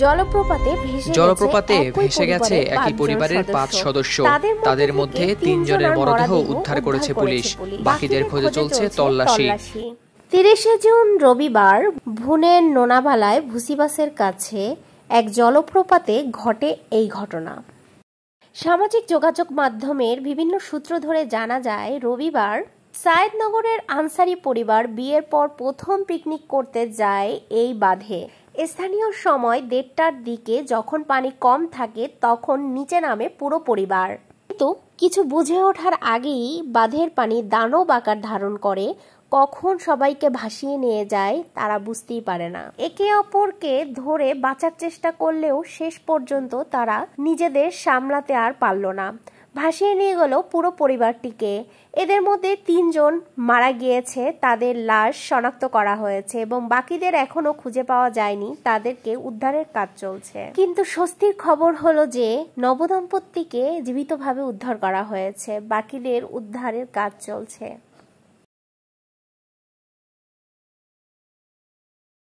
জলপ্রপাতে জলপ্রপাতে ভেসে গেছে একই পরিবারের পাঁচ সদস্য তাদের মধ্যে তিনজনের মরদেহ উদ্ধার করেছে পুলিশ বাকিদের খোঁজে চলছে তল্লাশি তিরিশে জুন রবিবার ভুনের নোনাবালায় ভুসিবাসের কাছে এক জলপ্রপাতে ঘটে এই ঘটনা সামাজিক যোগাযোগ মাধ্যমের বিভিন্ন সূত্র ধরে জানা যায় রবিবার সায়েদনগরের আনসারি পরিবার বিয়ের পর প্রথম পিকনিক করতে যায় এই বাঁধে স্থানীয় সময় দেড়টার দিকে যখন পানি কম থাকে তখন নিচে নামে পুরো পরিবার কিন্তু কিছু বুঝে ওঠার আগেই বাঁধের পানি দানব আকার ধারণ করে কখন সবাইকে ভাসিয়ে নিয়ে যায় তারা বুঝতেই পারে না একে অপরকে ধরে বাঁচার চেষ্টা করলেও শেষ পর্যন্ত তারা নিজেদের সামলাতে আর পারল না ভাসিয়ে নিয়ে গেল পুরো পরিবারটিকে এদের মধ্যে তিনজন মারা গিয়েছে তাদের লাশ শনাক্ত করা হয়েছে এবং বাকিদের এখনো খুঁজে পাওয়া যায়নি তাদেরকে উদ্ধারের কাজ চলছে কিন্তু স্বস্তির খবর হলো যে নবদম্পতিকে জীবিতভাবে উদ্ধার করা হয়েছে বাকিদের উদ্ধারের কাজ চলছে